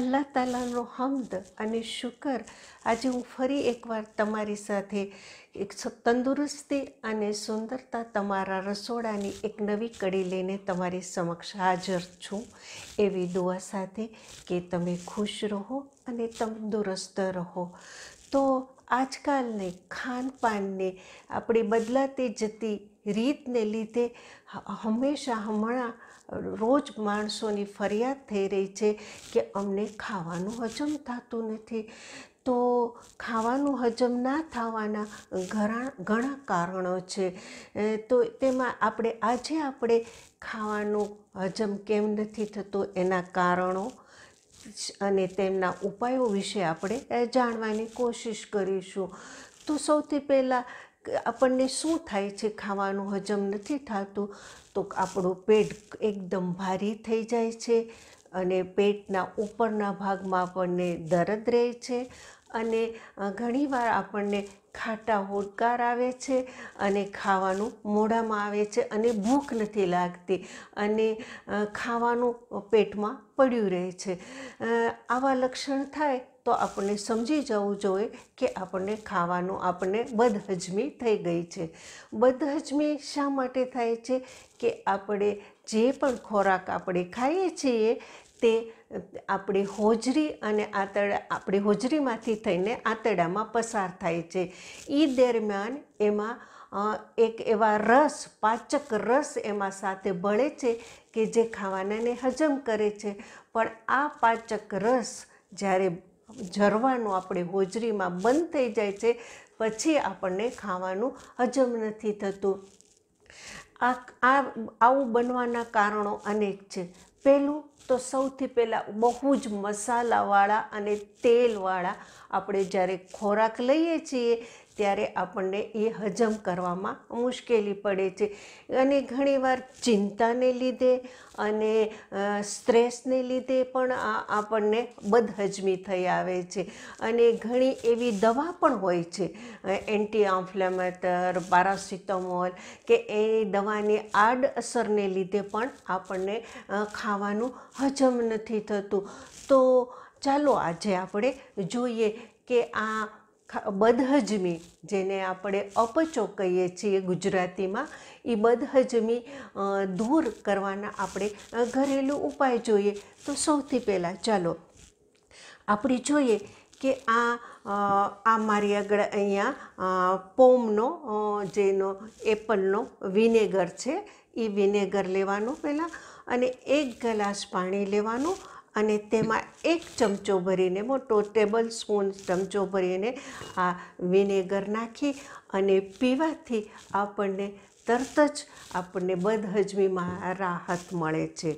અલ્લાહ તાલાનો હમદ અને શુકર આજે હું ફરી એકવાર તમારી સાથે એક તંદુરસ્તી અને સુંદરતા તમારા રસોડાની એક નવી કડી લઈને તમારી સમક્ષ હાજર છું એવી દુઆ સાથે કે તમે ખુશ રહો અને તંદુરસ્ત રહો તો આજકાલને ખાનપાનને આપણે બદલાતી જતી રીતને લીધે હંમેશા હમણાં રોજ માણસોની ફરિયાદ થઈ રહી છે કે અમને ખાવાનું હજમ થતું નથી તો ખાવાનું હજમ ના થવાના ઘણા ઘણા કારણો છે તો તેમાં આપણે આજે આપણે ખાવાનું હજમ કેમ નથી થતું એના કારણો અને તેમના ઉપાયો વિશે આપણે જાણવાની કોશિશ કરીશું તો સૌથી પહેલાં આપણને શું થાય છે ખાવાનું હજમ નથી થતું તો આપણું પેટ એકદમ ભારી થઈ જાય છે અને પેટના ઉપરના ભાગમાં આપણને દર્દ રહે છે અને ઘણીવાર આપણને ખાટા હોડકાર આવે છે અને ખાવાનું મોઢામાં આવે છે અને ભૂખ નથી લાગતી અને ખાવાનું પેટમાં પડ્યું રહે છે આવા લક્ષણ થાય તો આપણને સમજી જવું જોઈએ કે આપણને ખાવાનું આપણને બદહજમી થઈ ગઈ છે બદહજમી શા માટે થાય છે કે આપણે જે પણ ખોરાક આપણે ખાઈએ છીએ તે આપણી હોજરી અને આંતરડા આપણી હોજરીમાંથી થઈને આંતરડામાં પસાર થાય છે એ દરમિયાન એમાં એક એવા રસ પાચક રસ એમાં સાથે ભળે છે કે જે ખાવાનાને હજમ કરે છે પણ આ પાચક રસ જ્યારે જરવાનું આપણે હોજરીમાં બંધ થઈ જાય છે પછી આપણને ખાવાનું હજમ નથી થતું આ આ આવું બનવાના કારણો અનેક છે પહેલું તો સૌથી પહેલાં બહુ જ મસાલાવાળા અને તેલવાળા આપણે જ્યારે ખોરાક લઈએ છીએ ત્યારે આપણને એ હજમ કરવામાં મુશ્કેલી પડે છે અને ઘણીવાર ચિંતાને લીધે અને સ્ટ્રેસને લીધે પણ આ આપણને બદહજમી થઈ આવે છે અને ઘણી એવી દવા પણ હોય છે એન્ટી આંફ્લેમેટર પારાસિટામોલ કે એ દવાની આડઅસરને લીધે પણ આપણને ખાવાનું હજમ નથી થતું તો ચાલો આજે આપણે જોઈએ કે આ બદહજમી જેને આપણે અપચો કહીએ છીએ ગુજરાતીમાં એ બદહજમી દૂર કરવાના આપણે ઘરેલું ઉપાય જોઈએ તો સૌથી પહેલાં ચાલો આપણે જોઈએ કે આ આ મારી આગળ અહીંયા પોમનો જેનો એપલનો વિનેગર છે એ વિનેગર લેવાનો પહેલાં અને એક ગ્લાસ પાણી લેવાનું અને તેમાં એક ચમચો ભરીને મોટો ટેબલ સ્પૂન ચમચો ભરીને આ વિનેગર નાખી અને પીવાથી આપણને તરત જ આપણને બદહજમીમાં રાહત મળે છે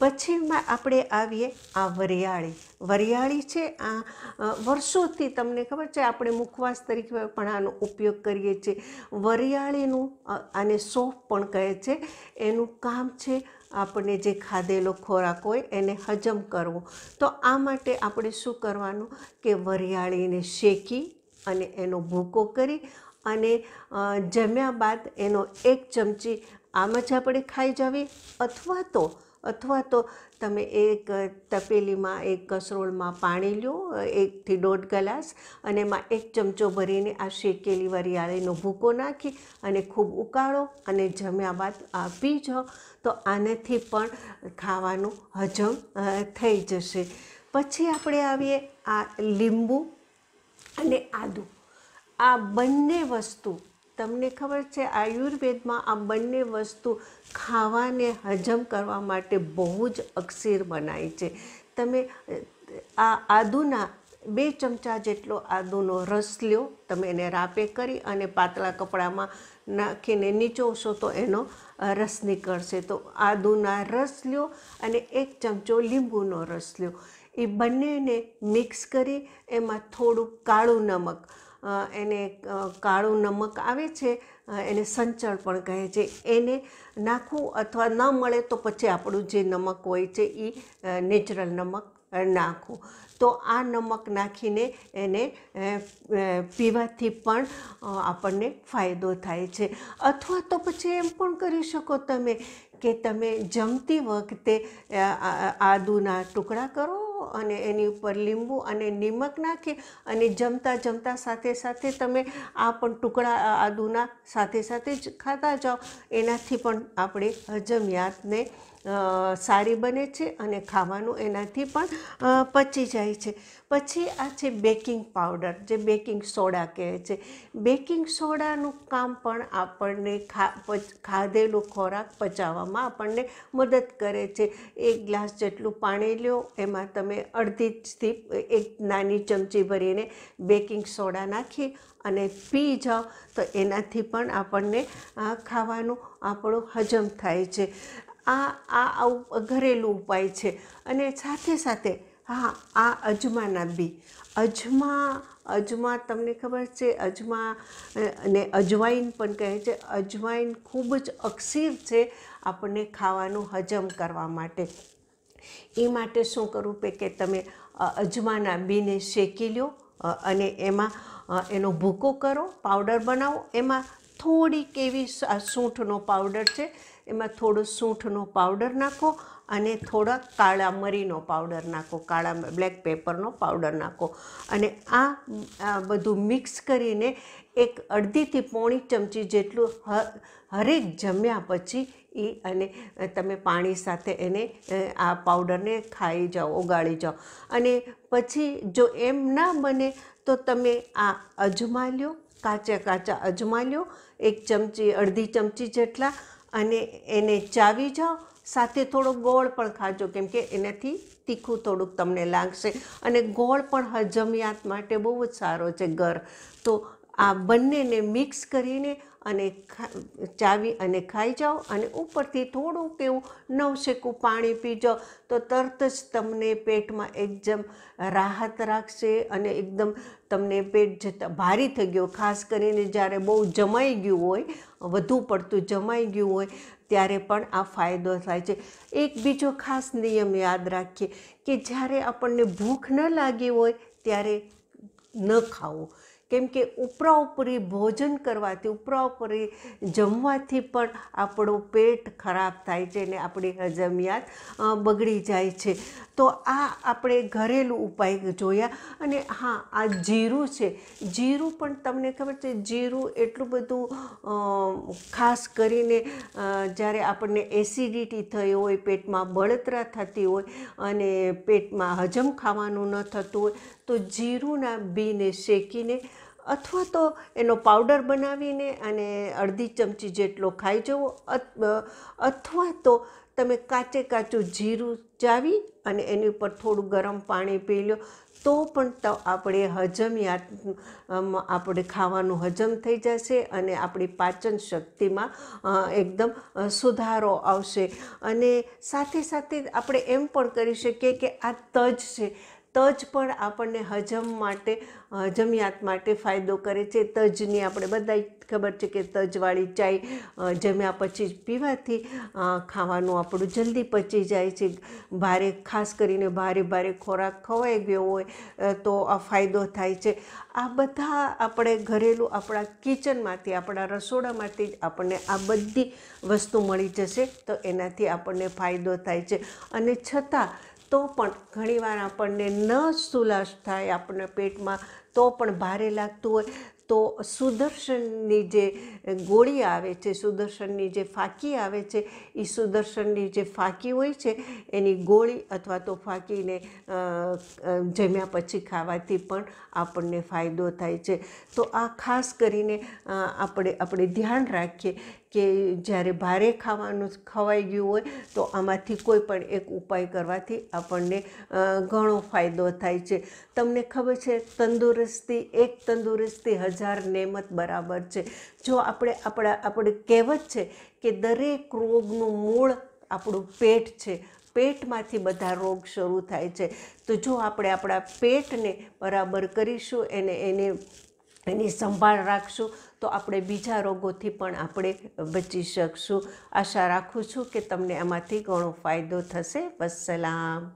પછીમાં આપણે આવીએ આ વરિયાળી વરિયાળી છે આ વર્ષોથી તમને ખબર છે આપણે મુખવાસ તરીકે પણ આનો ઉપયોગ કરીએ છીએ વરિયાળીનું આને સોફ પણ કહે છે એનું કામ છે આપણે જે ખાધેલો ખોરાક હોય એને હજમ કરવો તો આ માટે આપણે શું કરવાનું કે વરિયાળીને શેકી અને એનો ભૂકો કરી અને જમ્યા બાદ એનો એક ચમચી આમ જ આપણે ખાઈ જવી અથવા તો અથવા તો તમે એક તપેલીમાં એક કસરોળમાં પાણી લો એકથી દોઢ ગ્લાસ અને એમાં એક ચમચો ભરીને આ શેકેલી વરિયાળીનો ભૂકો નાખી અને ખૂબ ઉકાળો અને જમ્યા બાદ આ પી જાઓ તો આનાથી પણ ખાવાનું હજમ થઈ જશે પછી આપણે આવીએ આ લીંબુ અને આદું આ બંને વસ્તુ તમને ખબર છે આયુર્વેદમાં આ બંને વસ્તુ ખાવાને હજમ કરવા માટે બહુ જ અક્ષીર બનાય છે તમે આ આદુના બે ચમચા જેટલો આદુનો રસ લ્યો તમે એને રાપે કરી અને પાતળા કપડામાં નાખીને નીચોશો તો એનો રસ નીકળશે તો આદુના રસ લ્યો અને એક ચમચો લીંબુનો રસ લ્યો એ બંનેને મિક્સ કરી એમાં થોડુંક કાળું નમક એને કાળું નમક આવે છે એને સંચળ પણ કહે છે એને નાખવું અથવા ન મળે તો પછી આપણું જે નમક હોય છે એ નેચરલ નમક નાખવું તો આ નમક નાખીને એને પીવાથી પણ આપણને ફાયદો થાય છે અથવા તો પછી એમ પણ કરી શકો તમે કે તમે જમતી વખતે આદુના ટુકડા કરો અને એની ઉપર લીંબુ અને નિમક નાખી અને જમતા જમતા સાથે સાથે તમે આ પણ ટુકડા આદુના સાથે સાથે જ ખાતા જાઓ એનાથી પણ આપણે હજમ યાદને સારી બને છે અને ખાવાનું એનાથી પણ પચી જાય છે પછી આ છે બેકિંગ પાવડર જે બેકિંગ સોડા કહે છે બેકિંગ સોડાનું કામ પણ આપણને ખાધેલો ખોરાક પચાવવામાં આપણને મદદ કરે છે એક ગ્લાસ જેટલું પાણી લ્યો એમાં તમે અડધીથી એક નાની ચમચી ભરીને બેકિંગ સોડા નાખી અને પી જાઓ તો એનાથી પણ આપણને ખાવાનું આપણું હજમ થાય છે આ આ ઘરેલું ઉપાય છે અને સાથે સાથે હા આ અજમાના બી અજમા અજમા તમને ખબર છે અજમા અને અજવાઈન પણ કહે છે અજવાઈન ખૂબ જ અક્ષીર છે આપણને ખાવાનું હજમ કરવા માટે એ માટે શું કરવું પે કે તમે અજમાના બીને શેકી લો અને એમાં એનો ભૂકો કરો પાવડર બનાવો એમાં થોડીક એવી સૂંઠનો પાવડર છે એમાં થોડો સૂંઠનો પાવડર નાખો અને થોડા કાળા મરીનો પાવડર નાખો કાળા બ્લેક પેપરનો પાવડર નાખો અને આ બધું મિક્સ કરીને એક અડધીથી પોણી ચમચી જેટલું હરેક જમ્યા પછી એ અને તમે પાણી સાથે એને આ પાવડરને ખાઈ જાઓ ઓગાળી જાઓ અને પછી જો એમ ના બને તો તમે આ અજમાલ્યો કાચા કાચા અજમાલ્યો એક ચમચી અડધી ચમચી જેટલા અને એને ચાવી જાઓ સાથે થોડો ગોળ પણ ખાજો કેમકે એનાથી તીખું થોડુંક તમને લાગશે અને ગોળ પણ હજમયાત માટે બહુ જ સારો છે ગર તો આ બંનેને મિક્સ કરીને અને ચાવી અને ખાઈ જાઓ અને ઉપરથી થોડુંક એવું નવશેકું પાણી પી જાઓ તો તરત જ તમને પેટમાં એકદમ રાહત રાખશે અને એકદમ તમને પેટ જતા ભારી થઈ ગયો ખાસ કરીને જ્યારે બહુ જમાઈ ગયું હોય વધુ પડતું જમાઈ ગયું હોય ત્યારે પણ આ ફાયદો થાય છે એક બીજો ખાસ નિયમ યાદ રાખીએ કે જ્યારે આપણને ભૂખ ન લાગી હોય ત્યારે ન ખાવું કેમ કે ઉપરાઉપરી ભોજન કરવાથી ઉપરાઉપરી જમવાથી પણ આપણું પેટ ખરાબ થાય છે અને આપણી હજમિયાત બગડી જાય છે તો આ આપણે ઘરેલું ઉપાય જોયા અને હા આ જીરું છે જીરું પણ તમને ખબર છે જીરું એટલું બધું ખાસ કરીને જ્યારે આપણને એસિડિટી થઈ હોય પેટમાં બળતરા થતી હોય અને પેટમાં હજમ ખાવાનું ન થતું હોય તો જીરુંના બીને શેકીને અથવા તો એનો પાવડર બનાવીને અને અડધી ચમચી જેટલો ખાઈ જવો અથવા તો તમે કાચે કાચું જીરું ચાવી અને એની ઉપર થોડું ગરમ પાણી પી લો તો પણ આપણે હજમયાત આપણે ખાવાનું હજમ થઈ જશે અને આપણી પાચન શક્તિમાં એકદમ સુધારો આવશે અને સાથે સાથે આપણે એમ પણ કરી શકીએ કે આ તજ છે તજ પણ આપણને હજમ માટે હજમિયાત માટે ફાયદો કરે છે તજની આપણે બધા ખબર છે કે તજવાળી ચાય જમ્યા પછી પીવાથી ખાવાનું આપણું જલ્દી પચી જાય છે ભારે ખાસ કરીને ભારે ભારે ખોરાક ખવાઈ ગયો હોય તો આ ફાયદો થાય છે આ બધા આપણે ઘરેલું આપણા કિચનમાંથી આપણા રસોડામાંથી જ આપણને આ બધી વસ્તુ મળી જશે તો એનાથી આપણને ફાયદો થાય છે અને છતાં તો પણ ઘણીવાર આપણને ન સુલાશ થાય આપણને પેટમાં તો પણ ભારે લાગતું હોય તો સુદર્શનની જે ગોળી આવે છે સુદર્શનની જે ફાંકી આવે છે એ સુદર્શનની જે ફાંકી હોય છે એની ગોળી અથવા તો ફાંકીને જમ્યા પછી ખાવાથી પણ આપણને ફાયદો થાય છે તો આ ખાસ કરીને આપણે આપણે ધ્યાન રાખીએ કે જ્યારે ભારે ખાવાનું ખવાઈ ગયું હોય તો આમાંથી કોઈ પણ એક ઉપાય કરવાથી આપણને ઘણો ફાયદો થાય છે તમને ખબર છે તંદુરસ્તી એક તંદુરસ્તી હજાર નેમત બરાબર છે જો આપણે આપણા આપણે કહેવત છે કે દરેક રોગનું મૂળ આપણું પેટ છે પેટમાંથી બધા રોગ શરૂ થાય છે તો જો આપણે આપણા પેટને બરાબર કરીશું એને એને એની સંભાળ રાખશું તો આપણે બીજા રોગોથી પણ આપણે બચી શકશું આશા રાખું છું કે તમને આમાંથી ઘણો ફાયદો થશે વસલામ